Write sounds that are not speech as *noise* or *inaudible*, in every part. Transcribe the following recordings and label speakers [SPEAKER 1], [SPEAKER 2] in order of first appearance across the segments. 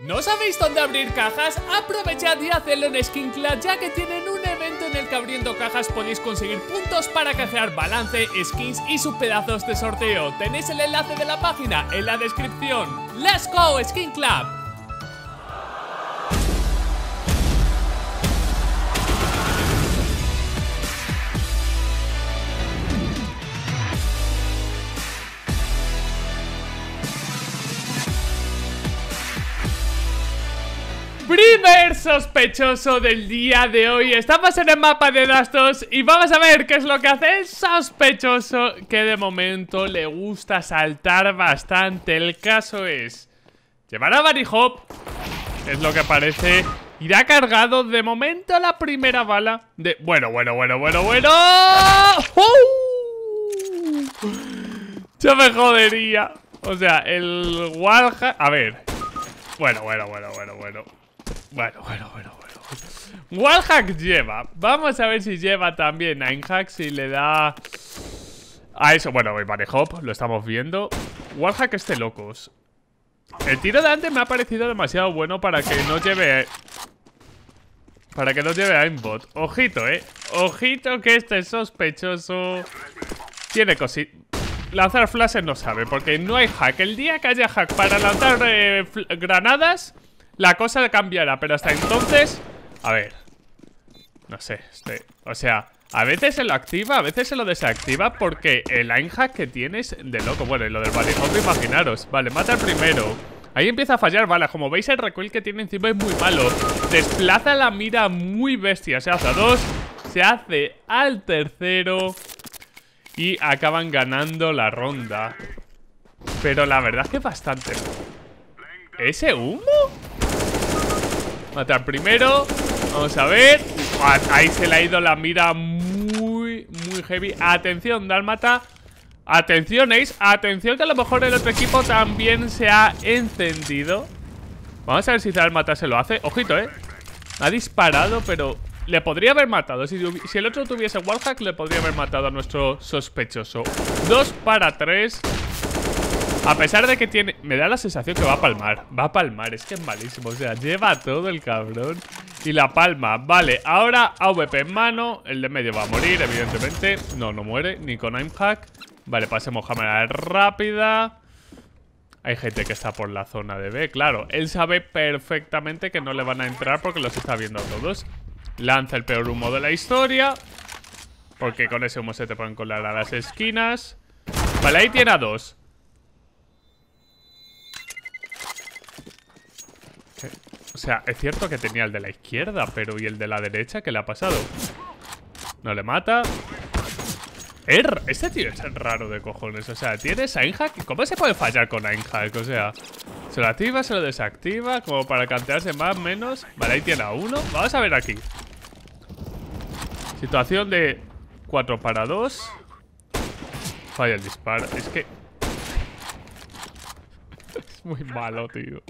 [SPEAKER 1] ¿No sabéis dónde abrir cajas? Aprovechad y hacedlo en Club, ya que tienen un evento en el que abriendo cajas podéis conseguir puntos para cazar balance, skins y sus pedazos de sorteo. Tenéis el enlace de la página en la descripción. ¡Let's go, Skin Club! Primer sospechoso del día de hoy Estamos en el mapa de Dastos Y vamos a ver qué es lo que hace el sospechoso Que de momento le gusta saltar bastante El caso es a Barry Hop Es lo que parece Irá cargado de momento la primera bala de... Bueno, bueno, bueno, bueno, bueno ¡Uh! Yo me jodería O sea, el Warhammer... A ver bueno, bueno, bueno, bueno, bueno bueno, bueno, bueno, bueno. Wallhack lleva. Vamos a ver si lleva también Ninehack, si le da... A eso, bueno, vale, Hop, lo estamos viendo. Wallhack este locos. El tiro de antes me ha parecido demasiado bueno para que no lleve... Para que no lleve a aimbot. Ojito, eh. Ojito que este sospechoso... Tiene cosita. lanzar flashes no sabe, porque no hay hack. El día que haya hack para lanzar eh, granadas, la cosa cambiará, pero hasta entonces... A ver... No sé, este, O sea, a veces se lo activa, a veces se lo desactiva porque el line que tienes de loco. Bueno, y lo del valijote, imaginaros. Vale, mata el primero. Ahí empieza a fallar Vale, Como veis, el recoil que tiene encima es muy malo. Desplaza la mira muy bestia. Se hace a dos, se hace al tercero y acaban ganando la ronda. Pero la verdad es que bastante... ¿Ese humo? Matar primero Vamos a ver Ahí se le ha ido la mira muy, muy heavy Atención, Dalmata Atención, Ace Atención que a lo mejor el otro equipo también se ha encendido Vamos a ver si Dalmata se lo hace Ojito, eh Ha disparado, pero le podría haber matado si, el otro tuviese wallhack le podría haber matado a nuestro sospechoso Dos para tres a pesar de que tiene... Me da la sensación que va a palmar. Va a palmar. Es que es malísimo. O sea, lleva todo el cabrón. Y la palma. Vale, ahora AVP en mano. El de medio va a morir, evidentemente. No, no muere. Ni con hack. Vale, pasemos cámara rápida. Hay gente que está por la zona de B, claro. Él sabe perfectamente que no le van a entrar porque los está viendo a todos. Lanza el peor humo de la historia. Porque con ese humo se te pueden colar a las esquinas. Vale, ahí tiene a dos. O sea, es cierto que tenía el de la izquierda, pero ¿y el de la derecha? ¿Qué le ha pasado? No le mata. Er, este tío es raro de cojones. O sea, tienes Einhack. ¿Cómo se puede fallar con Einhack? Eh? O sea, se lo activa, se lo desactiva, como para cantearse más, menos. Vale, ahí tiene a uno. Vamos a ver aquí. Situación de 4 para 2. Falla el disparo. Es que muy malo, tío.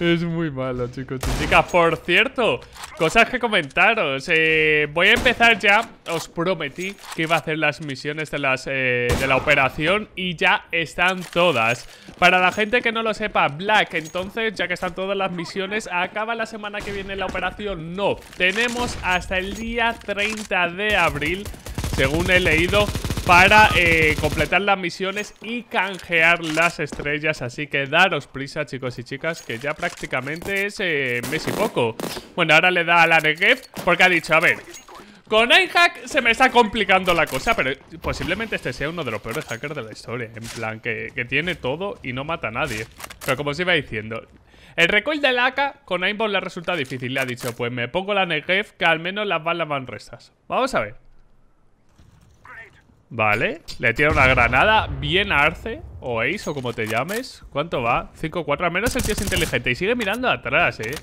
[SPEAKER 1] Es muy malo, chicos y chicas. Por cierto, cosas que comentaros. Eh, voy a empezar ya. Os prometí que iba a hacer las misiones de, las, eh, de la operación y ya están todas. Para la gente que no lo sepa, Black, entonces, ya que están todas las misiones, acaba la semana que viene la operación. No, tenemos hasta el día 30 de abril, según he leído, para eh, completar las misiones y canjear las estrellas. Así que daros prisa, chicos y chicas, que ya prácticamente es eh, mes y poco. Bueno, ahora le da a la Negev porque ha dicho, a ver... Con iHack se me está complicando la cosa, pero posiblemente este sea uno de los peores hackers de la historia. En plan, que, tiene todo y no mata a nadie. Pero como os iba diciendo, el recoil la AK con aimbot le resulta difícil. Le ha dicho, pues me pongo la Negev, que al menos las balas van restas. Vamos a ver. Vale, le tira una granada Bien Arce, o Ace, o como te llames ¿Cuánto va? 5, 4, al menos el tío es inteligente Y sigue mirando atrás, eh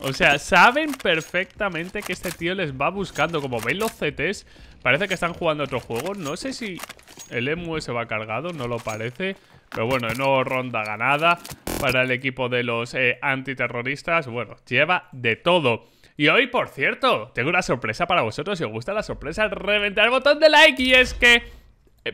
[SPEAKER 1] o sea, saben perfectamente que este tío les va buscando. Como veis los CTs, parece que están jugando otro juego. No sé si el EMU se va cargado, no lo parece. Pero bueno, no ronda ganada para el equipo de los eh, antiterroristas. Bueno, lleva de todo. Y hoy, por cierto, tengo una sorpresa para vosotros. Si os gusta la sorpresa, reventar el botón de like. Y es que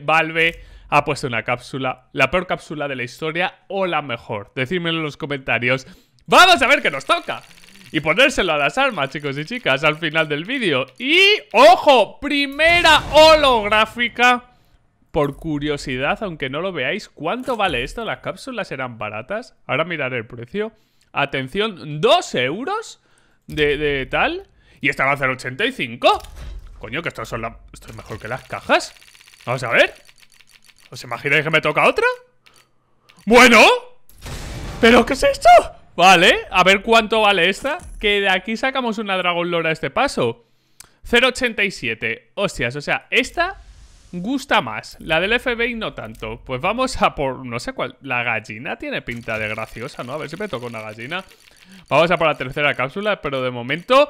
[SPEAKER 1] Valve ha puesto una cápsula, la peor cápsula de la historia o la mejor. Decídmelo en los comentarios. ¡Vamos a ver qué nos toca! Y ponérselo a las armas, chicos y chicas, al final del vídeo. Y, ojo, primera holográfica. Por curiosidad, aunque no lo veáis, ¿cuánto vale esto? ¿Las cápsulas eran baratas? Ahora miraré el precio. Atención, ¿2 euros? de, tal. Y esta va a 0,85 Coño, que estas son Esto es mejor que las cajas. Vamos a ver. ¿Os imagináis que me toca otra? ¡Bueno! ¿Pero qué es esto? Vale, a ver cuánto vale esta. Que de aquí sacamos una Dragon Lore a este paso. 0.87. Hostias, o sea, esta gusta más. La del FBI no tanto. Pues vamos a por... No sé cuál... La gallina tiene pinta de graciosa, ¿no? A ver si me toca una gallina. Vamos a por la tercera cápsula, pero de momento...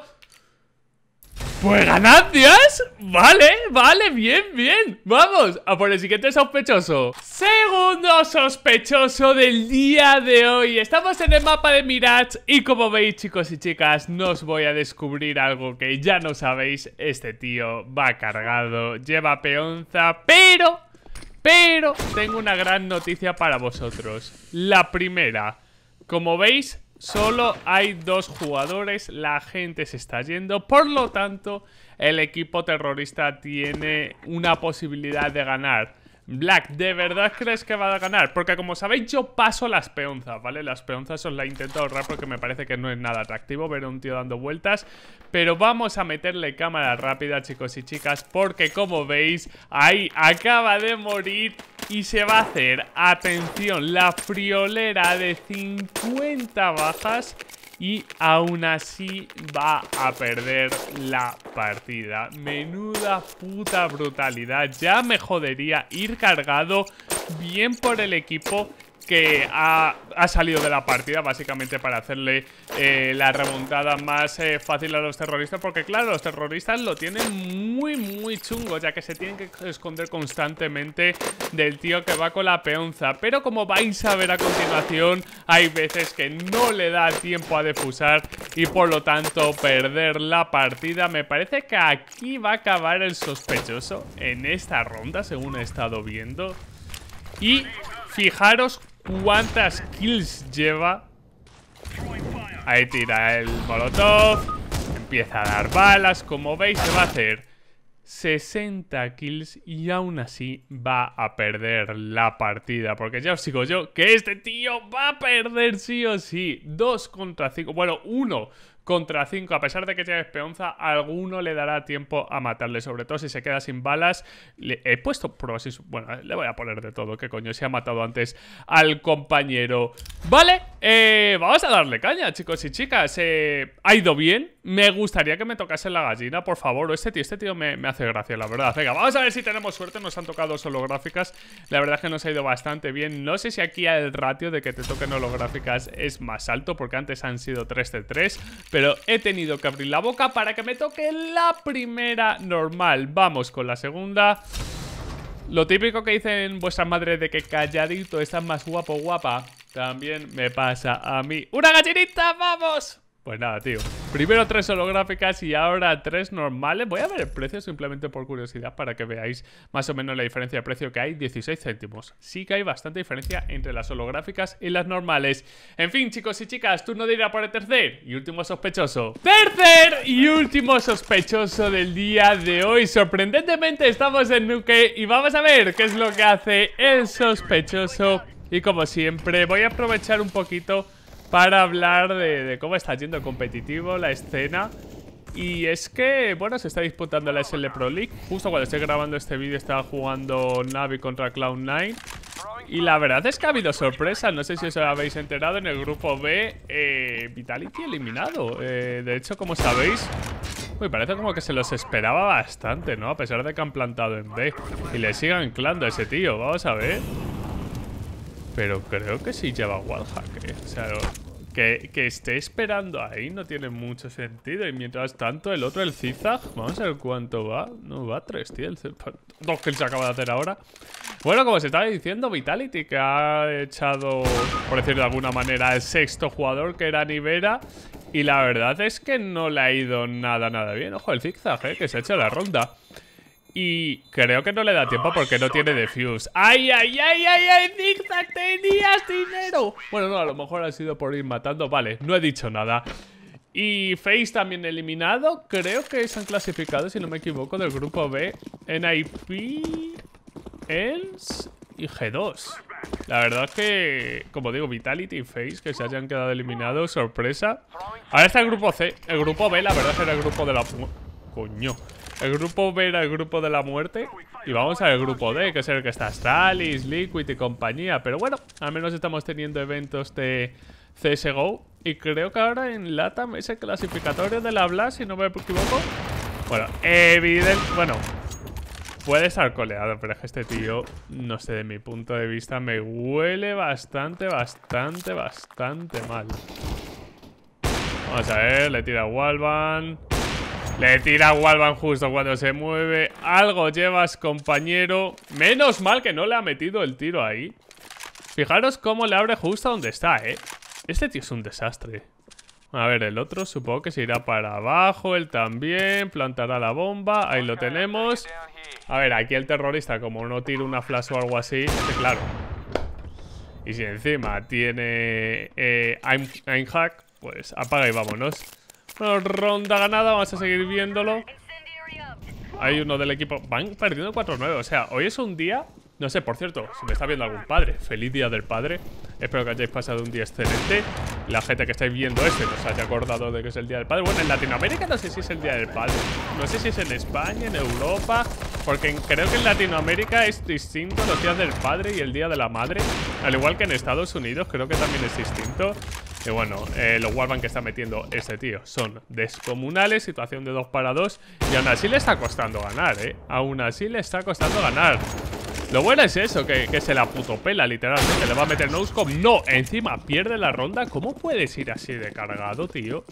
[SPEAKER 1] Pues ganancias, vale, vale, bien, bien Vamos, a por el siguiente sospechoso Segundo sospechoso del día de hoy Estamos en el mapa de Mirage Y como veis chicos y chicas, nos voy a descubrir algo que ya no sabéis Este tío va cargado, lleva peonza, pero... Pero tengo una gran noticia para vosotros La primera, como veis, Solo hay dos jugadores, la gente se está yendo, por lo tanto, el equipo terrorista tiene una posibilidad de ganar. Black, ¿de verdad crees que va a ganar? Porque como sabéis yo paso las peonzas, ¿vale? Las peonzas os las intento ahorrar porque me parece que no es nada atractivo ver a un tío dando vueltas Pero vamos a meterle cámara rápida chicos y chicas porque como veis ahí acaba de morir y se va a hacer, atención, la friolera de 50 bajas y aún así va a perder la partida. Menuda puta brutalidad. Ya me jodería ir cargado bien por el equipo que ha, salido de la partida básicamente para hacerle eh, la remontada más eh, fácil a los terroristas porque claro, los terroristas lo tienen muy muy chungo ya que se tienen que esconder constantemente del tío que va con la peonza pero como vais a ver a continuación hay veces que no le da tiempo a defusar y por lo tanto perder la partida me parece que aquí va a acabar el sospechoso en esta ronda según he estado viendo y fijaros cuántas kills lleva. Ahí tira el molotov. Empieza a dar balas. Como veis, se va a hacer 60 kills y aún así va a perder la partida. Porque ya os digo yo que este tío va a perder sí o sí. 2 contra 5. Bueno, 1 contra 5. A pesar de que es peonza, alguno le dará tiempo a matarle, sobre todo si se queda sin balas. Le he puesto pruebas Bueno, le voy a poner de todo, que coño, se ha matado antes al compañero. Vale, eh, vamos a darle caña, chicos y chicas. Eh, ha ido bien. Me gustaría que me tocase la gallina, por favor. O este tío, este tío me, me hace gracia, la verdad. Venga, vamos a ver si tenemos suerte. Nos han tocado holográficas. La verdad es que nos ha ido bastante bien. No sé si aquí el ratio de que te toquen holográficas es más alto, porque antes han sido 3 de 3. Pero he tenido que abrir la boca para que me toque la primera normal. Vamos con la segunda. Lo típico que dicen vuestras madres de que calladito estás más guapo guapa. También me pasa a mí. ¡Una gallinita! ¡Vamos! Pues nada, tío. Primero tres holográficas y ahora tres normales. Voy a ver el precio simplemente por curiosidad para que veáis más o menos la diferencia de precio que hay. 16 céntimos. Sí que hay bastante diferencia entre las holográficas y las normales. En fin, chicos y chicas, turno de ir a por el tercer y último sospechoso. Tercer y último sospechoso del día de hoy. Sorprendentemente estamos en Nuke y vamos a ver qué es lo que hace el sospechoso. Y como siempre, voy a aprovechar un poquito para hablar de, cómo está yendo competitivo la escena. Y es que, bueno, se está disputando la SL Pro League. Justo cuando estoy grabando este vídeo estaba jugando Navi contra Clown 9 Y la verdad es que ha habido sorpresa. No sé si os habéis enterado. En el grupo B, eh, Vitality eliminado. Eh, de hecho, como sabéis... Uy, parece como que se los esperaba bastante, ¿no? A pesar de que han plantado en B. Y le sigan anclando a ese tío. Vamos a ver. Pero creo que sí lleva wallhack, ¿eh? O sea, que, esté esperando ahí no tiene mucho sentido. Y mientras tanto, el otro, el Zizag, vamos a ver cuánto va. No va, 3 dos que que se acaba de hacer ahora. Bueno, como se estaba diciendo, Vitality, que ha echado, por decirlo de alguna manera, al sexto jugador, que era Nivera. Y la verdad es que no le ha ido nada, nada bien. Ojo, el Zigzag, eh, que se ha hecho la ronda. Y creo que no le da tiempo porque no tiene defuse. ¡Ay, ay, ay, ay, ay! ¡Zigzag, tenías dinero! Bueno, no, a lo mejor ha sido por ir matando. Vale, no he dicho nada. Y Face también eliminado. Creo que se han clasificado, si no me equivoco, del grupo B. NIP, EnS y G2. La verdad es que, como digo, Vitality y Face que se hayan quedado eliminados, sorpresa. Ahora está el grupo C. El grupo B, la verdad, es era el grupo de la... Coño. El grupo B era el grupo de la muerte Y vamos al grupo D, que es el que está Stalis, Liquid y compañía Pero bueno, al menos estamos teniendo eventos de CSGO Y creo que ahora en LATAM es el clasificatorio de la Blast, si no me equivoco Bueno, Evident... Bueno, puede estar coleado, pero es que este tío, no sé, de mi punto de vista Me huele bastante, bastante, bastante mal Vamos a ver, le tira Walvan le tira Walvan justo cuando se mueve. Algo llevas, compañero. Menos mal que no le ha metido el tiro ahí. Fijaros cómo le abre justo donde está, ¿eh? Este tío es un desastre. A ver, el otro supongo que se irá para abajo. Él también plantará la bomba. Ahí lo tenemos. A ver, aquí el terrorista, como no tira una flash o algo así, claro. Y si encima tiene eh, pues apaga y vámonos. Bueno, ronda ganada, vamos a seguir viéndolo. Hay uno del equipo. Van perdiendo 4-9. O sea, hoy es un día. No sé, por cierto, si me está viendo algún padre. Feliz día del padre. Espero que hayáis pasado un día excelente. La gente que estáis viendo este nos haya acordado de que es el día del padre. Bueno, en Latinoamérica no sé si es el día del padre. No sé si es en España, en Europa. Porque creo que en Latinoamérica es distinto los días del padre y el día de la madre. Al igual que en Estados Unidos, creo que también es distinto. Que bueno, eh, los Warban que está metiendo este tío son descomunales, situación de 2 para 2. Y aún así le está costando ganar, ¿eh? Aún así le está costando ganar. Lo bueno es eso, que, que se la puto pela, literalmente. Le va a meter Noscop. No, encima pierde la ronda. ¿Cómo puedes ir así de cargado, tío?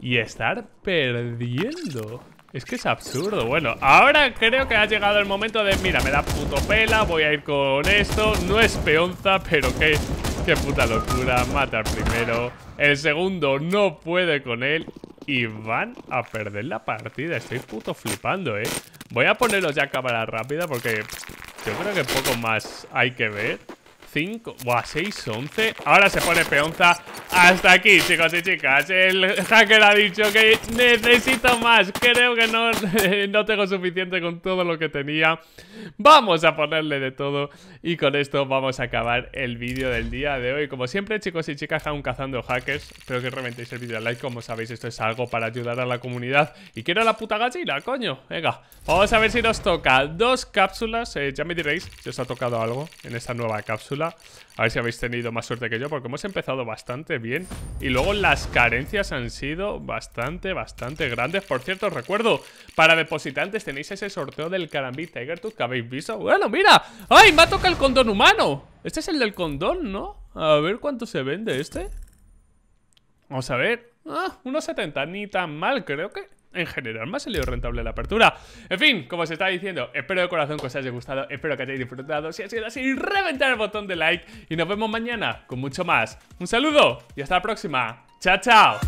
[SPEAKER 1] Y estar perdiendo. Es que es absurdo. Bueno, ahora creo que ha llegado el momento de... Mira, me da puto pela, voy a ir con esto. No es peonza, pero que Qué puta locura, mata al primero. El segundo no puede con él. Y van a perder la partida. Estoy puto flipando, ¿eh? Voy a ponerlos ya a cámara rápida porque yo creo que poco más hay que ver. 5, buah, 6, 11. Ahora se pone peonza. Hasta aquí, chicos y chicas. El hacker ha dicho que necesito más. Creo que *laughs* no, tengo suficiente con todo lo que tenía. Vamos a ponerle de todo. Y con esto vamos a acabar el vídeo del día de hoy. Como siempre, chicos y chicas, aún cazando hackers. Espero que reventéis el vídeo al like. Como sabéis, esto es algo para ayudar a la comunidad. Y quiero la puta gallina, coño. Venga, vamos a ver si nos toca dos cápsulas. Eh, ya me diréis si os ha tocado algo en esta nueva cápsula. A ver si habéis tenido más suerte que yo, porque hemos empezado bastante y luego las carencias han sido bastante, bastante grandes. Por cierto, os recuerdo, para depositantes tenéis ese sorteo del Carambit Tiger Tooth que habéis visto. Bueno, mira. ¡Ay, me ha tocado el condón humano! Este es el del condón, ¿no? A ver cuánto se vende este. Vamos a ver. Ah, unos 70, ni tan mal, creo que en general me ha salido rentable la apertura. En fin, como os estaba diciendo, espero de corazón que os haya gustado, espero que hayáis disfrutado. Si ha sido así, reventar el botón de like y nos vemos mañana con mucho más. Un saludo y hasta la próxima. Chao, chao.